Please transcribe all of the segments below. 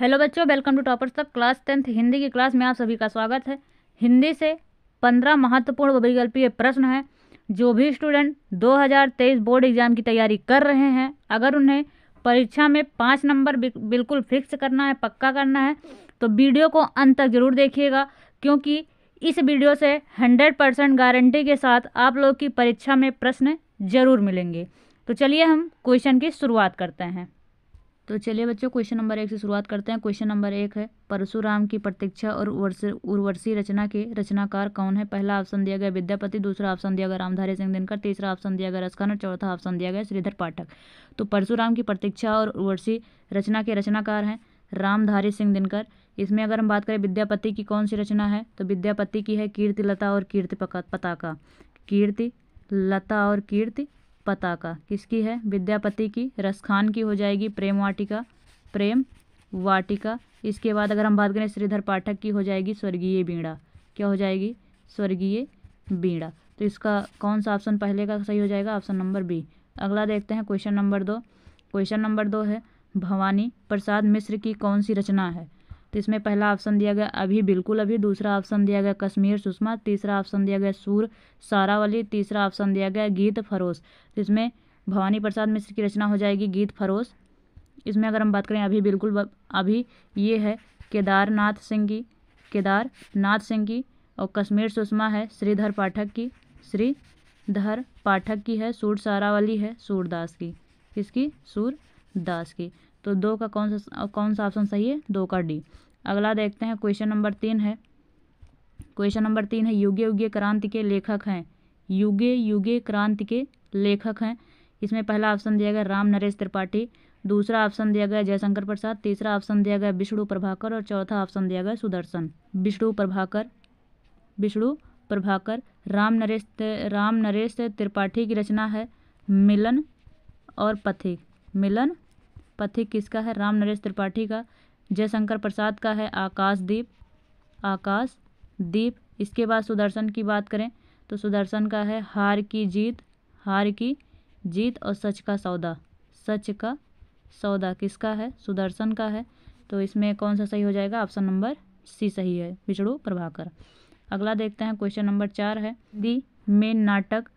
hello बच्चों welcome to Toppers तक class tenth Hindi की क्लास में आप सभी का स्वागत है हिंदी से पंद्रह महत्वपूर्ण वैकल्पीय प्रश्न हैं जो भी स्टूडेंट 2023 बोर्ड एग्ज़ाम की तैयारी कर रहे हैं अगर उन्हें परीक्षा में पाँच नंबर बिल्कुल फिक्स करना है पक्का करना है तो वीडियो को अंत तक जरूर देखिएगा क्योंकि इस वीडियो से हंड्रेड परसेंट गारंटी के साथ आप लोग की परीक्षा में प्रश्न जरूर मिलेंगे तो चलिए हम क्वेश्चन की शुरुआत करते हैं तो चलिए बच्चों क्वेश्चन नंबर एक से शुरुआत करते हैं क्वेश्चन नंबर एक है परशुराम की प्रतीक्षा और उर्वशी रचना के रचनाकार कौन है पहला ऑप्शन दिया गया विद्यापति दूसरा ऑप्शन दिया गया रामधारी सिंह दिनकर तीसरा ऑप्शन दिया गया रसखान और चौथा ऑप्शन दिया गया श्रीधर पाठक तो परशुराम की प्रतीक्षा और उर्वशी रचना के रचनाकार हैं रामधारी सिंह दिनकर इसमें अगर हम बात करें विद्यापति की कौन सी रचना है तो विद्यापति की है कीर्ति लता और कीर्ति पताका कीर्ति लता और कीर्ति पताका किसकी है विद्यापति की रस खान की हो जाएगी प्रेम वाटिका प्रेम वाटिका इसके बाद अगर हम बात करें श्रीधर पाठक की हो जाएगी स्वर्गीय बीड़ा क्या हो जाएगी स्वर्गीय बीड़ा तो इसका कौन सा ऑप्शन पहले का सही हो जाएगा ऑप्शन नंबर बी अगला देखते हैं क्वेश्चन नंबर दो क्वेश्चन नंबर दो है भवानी प्रसाद मिश्र की कौन सी रचना है तो इसमें पहला ऑप्शन दिया गया अभी बिल्कुल अभी दूसरा ऑप्शन दिया गया कश्मीर सुषमा तीसरा ऑप्शन दिया गया सूर सारावली तीसरा ऑप्शन दिया गया गीत फरोश तो इसमें भवानी प्रसाद मिश्र की रचना हो जाएगी गीत फरोश इसमें अगर हम बात करें अभी बिल्कुल अभी ये है केदारनाथ सिंह की केदारनाथ सिंह की और कश्मीर सुषमा है श्रीधर पाठक की श्रीधर पाठक की है सूर सारावली है सूरदास की किसकी सूरदास की तो दो का कौन सा कौन सा ऑप्शन सही है दो का डी अगला देखते हैं क्वेश्चन नंबर तीन है क्वेश्चन नंबर तीन है युगे युगे क्रांति के लेखक हैं युगे युगे क्रांति के लेखक हैं इसमें पहला ऑप्शन दिया गया राम नरेश त्रिपाठी दूसरा ऑप्शन दिया गया जयशंकर प्रसाद तीसरा ऑप्शन दिया गया विष्णु प्रभाकर और चौथा ऑप्शन दिया गया सुदर्शन विष्णु प्रभाकर विष्णु प्रभाकर राम नरेश राम नरेश त्रिपाठी की रचना है मिलन और पथिक मिलन पथिक किसका है राम नरेश त्रिपाठी का जयशंकर प्रसाद का है आकाशदीप आकाशदीप इसके बाद सुदर्शन की बात करें तो सुदर्शन का है हार की जीत हार की जीत और सच का सौदा सच का सौदा किसका है सुदर्शन का है तो इसमें कौन सा सही हो जाएगा ऑप्शन नंबर सी सही है बिछड़ू प्रभाकर अगला देखते हैं क्वेश्चन नंबर चार है दी मेन नाटक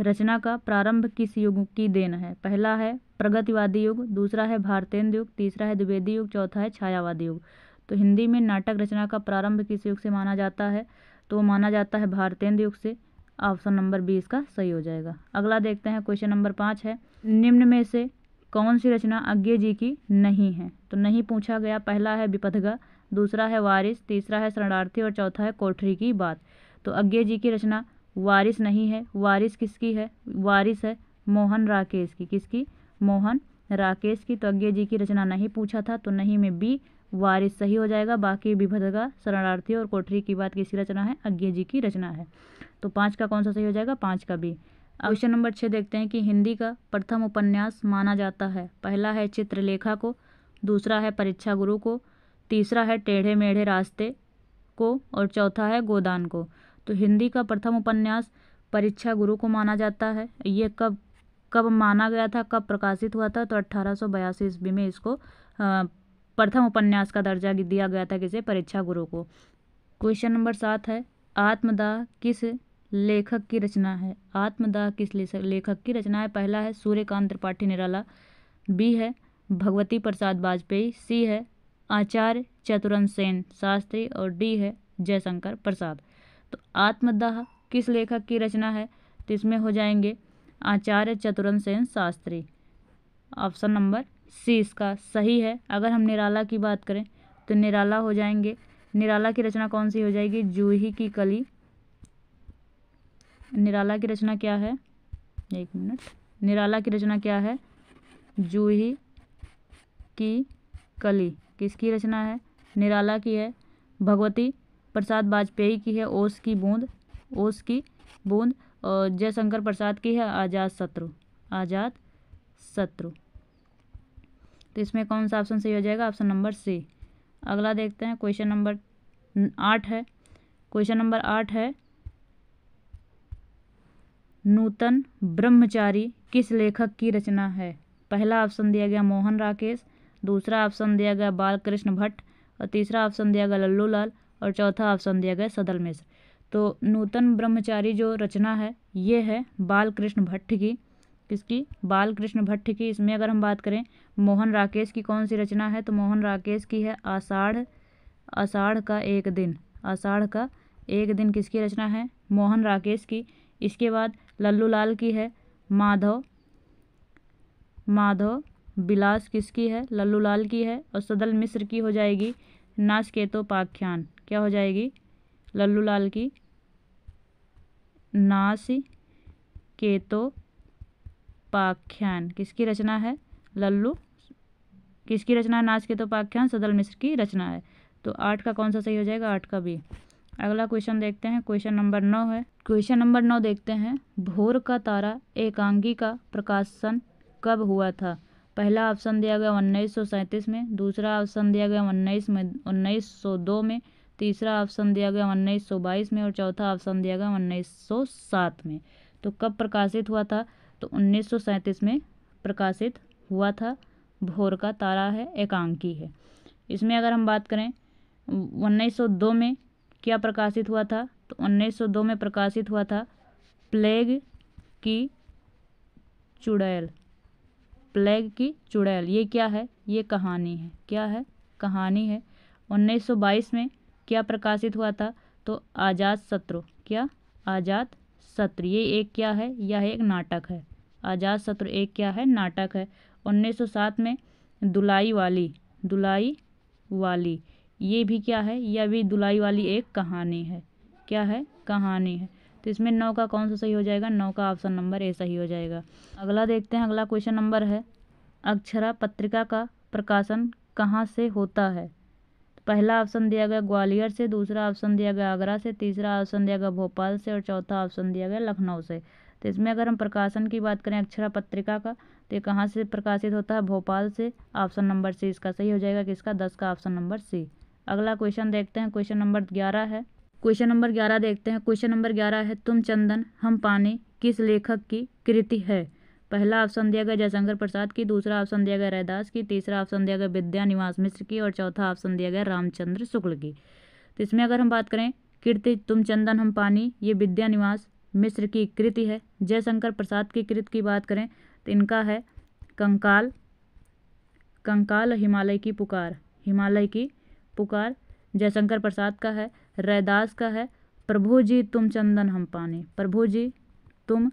रचना का प्रारंभ किस युग की देन है पहला है प्रगतिवादी युग दूसरा है भारतेंद्र युग तीसरा है द्विवेदी युग चौथा है छायावादी युग तो हिंदी में नाटक रचना का प्रारंभ किस युग से माना जाता है तो वो माना जाता है भारतेंद्र युग से ऑप्शन नंबर बीस का सही हो जाएगा अगला देखते हैं क्वेश्चन नंबर पाँच है निम्न में से कौन सी रचना अज्ञे जी की नहीं है तो नहीं पूछा गया पहला है विपथगा दूसरा है वारिस तीसरा है शरणार्थी और चौथा है कोठरी की बात तो अज्ञे जी की रचना वारिस नहीं है वारिस किसकी है वारिस है मोहन राकेश की किसकी मोहन राकेश की तो जी की रचना नहीं पूछा था तो नहीं में बी वारिस सही हो जाएगा बाकी विभदगा शरणार्थी और कोठरी की बात किसी रचना है अज्ञ जी की रचना है तो पाँच का कौन सा सही हो जाएगा पाँच का बी क्वेश्चन नंबर छः देखते हैं कि हिंदी का प्रथम उपन्यास माना जाता है पहला है चित्रलेखा को दूसरा है परीक्षा गुरु को तीसरा है टेढ़े मेढ़े रास्ते को और चौथा है गोदान को तो हिंदी का प्रथम उपन्यास परीक्षा गुरु को माना जाता है ये कब कब माना गया था कब प्रकाशित हुआ था तो अट्ठारह सौ बयासी ईस्वी में इसको प्रथम उपन्यास का दर्जा दिया गया था किसे परीक्षा गुरु को क्वेश्चन नंबर सात है आत्मदाह किस लेखक की रचना है आत्मदाह किस लेखक की रचना है पहला है सूर्यकांत त्रिपाठी निराला बी है भगवती प्रसाद वाजपेयी सी है आचार्य चतुरन सेन शास्त्री और डी है जयशंकर प्रसाद तो आत्मदाह किस लेखक की रचना है तो इसमें हो जाएंगे Acharya Chatursen Shastri option number C इसका सही है अगर हम निराला की बात करें तो निराला हो जाएंगे निराला की रचना कौन सी हो जाएगी जूही की कली निराला की रचना क्या है एक मिनट निराला की रचना क्या है जूही की कली किसकी रचना है निराला की है भगवती प्रसाद वाजपेयी की है ओस की बूंद ओस की बूंद और जयशंकर प्रसाद की है आज़ाद शत्रु आज़ाद शत्रु तो इसमें कौन सा ऑप्शन सही हो जाएगा ऑप्शन नंबर सी अगला देखते हैं क्वेश्चन नंबर आठ है क्वेश्चन नंबर आठ है नूतन ब्रह्मचारी किस लेखक की रचना है पहला ऑप्शन दिया गया मोहन राकेश दूसरा ऑप्शन दिया गया बालकृष्ण भट्ट और तीसरा ऑप्शन दिया गया लल्लू लाल और चौथा ऑप्शन दिया गया सदल मिश्र तो नूतन ब्रह्मचारी जो रचना है ये है बाल कृष्ण भट्ट की किसकी बाल कृष्ण भट्ट की इसमें अगर हम बात करें मोहन राकेश की कौन सी रचना है तो मोहन राकेश की है आषाढ़ आषाढ़ का एक दिन आषाढ़ का एक दिन किसकी रचना है मोहन राकेश की इसके बाद लल्लू लाल की है माधव माधव बिलास किसकी है लल्लू लाल की है और सदल मिश्र की हो जाएगी नाच क्या हो जाएगी लल्लू लाल की नास केतो पाख्यान किसकी रचना है लल्लू किसकी रचना है नाच के तो पाख्यान सदल मिश्र की रचना है तो आठ का कौन सा सही हो जाएगा आठ का भी अगला क्वेश्चन देखते हैं क्वेश्चन नंबर नौ है क्वेश्चन नंबर नौ देखते हैं भोर का तारा एकांगी का प्रकाशन कब हुआ था पहला ऑप्शन दिया गया उन्नीस में दूसरा ऑप्शन दिया गया उन्नीस में उन्नीस में तीसरा ऑप्शन दिया गया उन्नीस सौ बाईस में और चौथा ऑप्शन दिया गया उन्नीस सौ सात में तो कब प्रकाशित हुआ था तो उन्नीस सौ सैंतीस में प्रकाशित हुआ था भोर का तारा है एकांकी है इसमें अगर हम बात करें उन्नीस सौ दो में क्या प्रकाशित हुआ था तो उन्नीस सौ दो में प्रकाशित हुआ था प्लेग की चुड़ैल प्लेग की चुड़ैल ये क्या है ये कहानी है क्या है कहानी है 1922 में क्या प्रकाशित हुआ था तो आज़ाद सत्रो क्या आज़ाद सत्र ये एक क्या है यह एक नाटक है आज़ाद सत्र एक क्या है नाटक है 1907 में दुलाई वाली दुलाई वाली ये भी क्या है यह भी दुलाई वाली एक कहानी है क्या है कहानी है तो इसमें नौ का कौन सा सही हो जाएगा नौ का ऑप्शन नंबर ए सही हो जाएगा अगला देखते हैं अगला क्वेश्चन नंबर है अक्षरा पत्रिका का प्रकाशन कहाँ से होता है पहला ऑप्शन दिया गया ग्वालियर से दूसरा ऑप्शन दिया गया आगरा से तीसरा ऑप्शन दिया गया भोपाल से और चौथा ऑप्शन दिया गया लखनऊ से तो इसमें अगर हम प्रकाशन की बात करें अक्षरा पत्रिका का तो ये कहाँ से प्रकाशित होता है भोपाल से ऑप्शन नंबर सी इसका सही हो जाएगा कि इसका दस का ऑप्शन नंबर सी अगला क्वेश्चन देखते हैं क्वेश्चन नंबर ग्यारह है क्वेश्चन नंबर ग्यारह देखते हैं क्वेश्चन नंबर ग्यारह है तुम चंदन हम पानी किस लेखक की कृति है पहला ऑप्शन दिया गया जयशंकर प्रसाद की दूसरा ऑप्शन दिया गया रैदास की तीसरा ऑप्शन दिया गया विद्या निवास मिश्र की और चौथा ऑप्शन दिया गया रामचंद्र शुक्ल की तो इसमें अगर हम बात करें कीर्ति तुम चंदन हम पानी ये विद्या निवास मिश्र की कृति है जयशंकर प्रसाद की कृत की बात करें तो इनका है कंकाल कंकाल हिमालय की पुकार हिमालय की पुकार जयशंकर प्रसाद का है रैदास का है प्रभु जी तुम चंदन हम पानी प्रभु जी तुम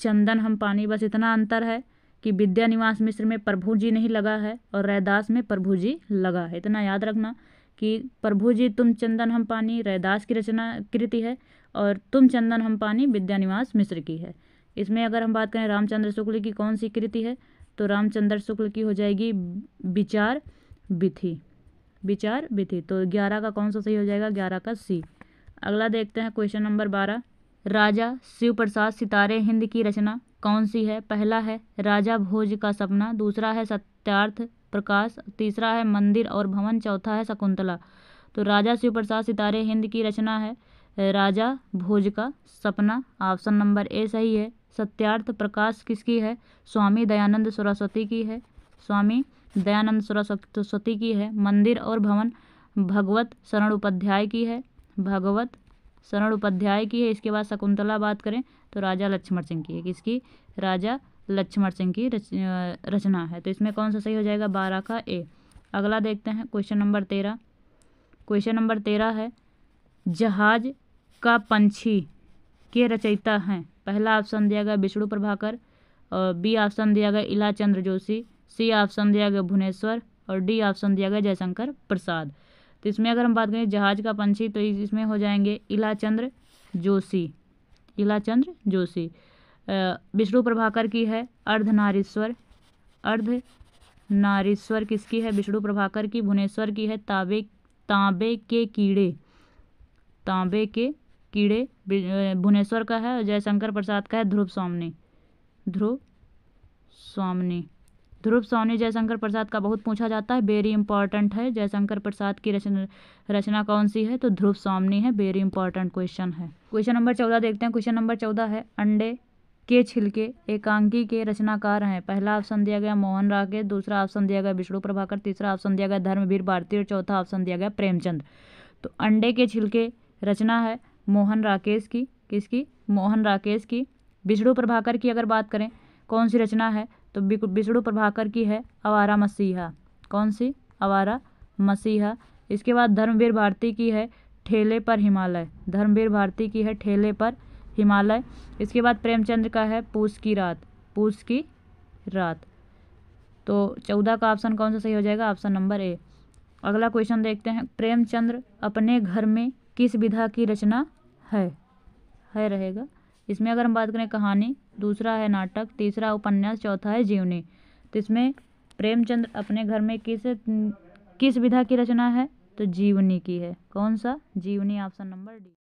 चंदन हम पानी बस इतना अंतर है कि विद्या निवास मिश्र में प्रभु जी नहीं लगा है और रैदास में प्रभु जी लगा है इतना याद रखना कि प्रभु जी तुम चंदन हम पानी रैदास की रचना कृति है और तुम चंदन हम पानी विद्यानिवास मिश्र की है इसमें अगर हम बात करें रामचंद्र शुक्ल की कौन सी कृति है तो रामचंद्र शुक्ल की हो जाएगी विचार विधि विचार विधि तो ग्यारह का कौन सा सही हो जाएगा ग्यारह का सी अगला देखते हैं क्वेश्चन नंबर बारह राजा शिव प्रसाद सितारे हिंद की रचना कौन सी है पहला है राजा भोज का सपना दूसरा है सत्यार्थ प्रकाश तीसरा है मंदिर और भवन चौथा है शकुंतला तो राजा शिव प्रसाद सितारे हिंद की रचना है राजा भोज का सपना ऑप्शन नंबर ए सही है सत्यार्थ प्रकाश किसकी है स्वामी दयानंद सरस्वती की है स्वामी दयानंद सरस्वती की है मंदिर और भवन भगवत शरण उपाध्याय की है भगवत शरण उपाध्याय की है इसके बाद शकुंतला बात करें तो राजा लक्ष्मण सिंह की है किसकी राजा लक्ष्मण सिंह की रच, रचना है तो इसमें कौन सा सही हो जाएगा बारह का ए अगला देखते हैं क्वेश्चन नंबर तेरह क्वेश्चन नंबर तेरह है जहाज का पंछी के रचयिता हैं पहला ऑप्शन दिया गया विष्णु प्रभाकर और बी ऑप्शन दिया गया इला चंद्र जोशी सी ऑप्शन दिया गया भुवनेश्वर और डी ऑप्शन दिया गया जयशंकर प्रसाद तो इसमें अगर हम बात करें जहाज का पंछी तो इसमें हो जाएंगे इलाचंद्र जोशी इलाचंद्र जोशी विष्णु प्रभाकर की है नारीश्वर अर्ध नारीश्वर किसकी है विष्णु प्रभाकर की भुवनेश्वर की है ताबे तांबे के कीड़े तांबे के कीड़े भुवनेश्वर का है जयशंकर प्रसाद का है ध्रुव स्वामी ध्रुव स्वामी ध्रुव सोनी जयशंकर प्रसाद का बहुत पूछा जाता है वेरी इंपॉर्टेंट है जयशंकर प्रसाद की रचना रचना कौन सी है तो ध्रुव सोमनी है वेरी इंपॉर्टेंट क्वेश्चन है क्वेश्चन नंबर चौदह देखते हैं क्वेश्चन नंबर चौदह है अंडे के छिलके एकांकी के रचनाकार हैं पहला ऑप्शन दिया गया मोहन राकेश दूसरा ऑप्शन दिया गया विष्णु प्रभाकर तीसरा ऑप्शन दिया गया धर्मवीर भारती और चौथा ऑप्शन दिया गया प्रेमचंद तो अंडे के छिलके रचना है मोहन राकेश की किसकी मोहन राकेश की विष्णु प्रभाकर की अगर बात करें कौन सी रचना है तो बिछड़ू प्रभाकर की है आवारा मसीहा कौन सी आवारा मसीहा इसके बाद धर्मवीर भारती की है ठेले पर हिमालय धर्मवीर भारती की है ठेले पर हिमालय इसके बाद प्रेमचंद्र का है पूस की रात पूस की रात तो चौदह का ऑप्शन कौन सा सही हो जाएगा ऑप्शन नंबर ए अगला क्वेश्चन देखते हैं प्रेमचंद्र अपने घर में किस विधा की रचना है है रहेगा इसमें अगर हम बात करें कहानी दूसरा है नाटक तीसरा उपन्यास चौथा है जीवनी तो इसमें प्रेमचंद अपने घर में किस किस विधा की रचना है तो जीवनी की है कौन सा जीवनी ऑप्शन नंबर डी